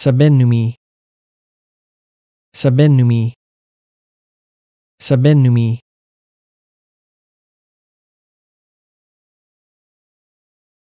Sabenumi. Sabenumi. Sabenumi.